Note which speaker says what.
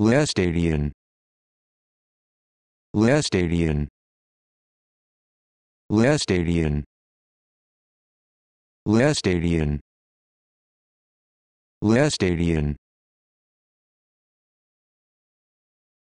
Speaker 1: Lestadian Lestadian Lestadian Lestadian Lestadian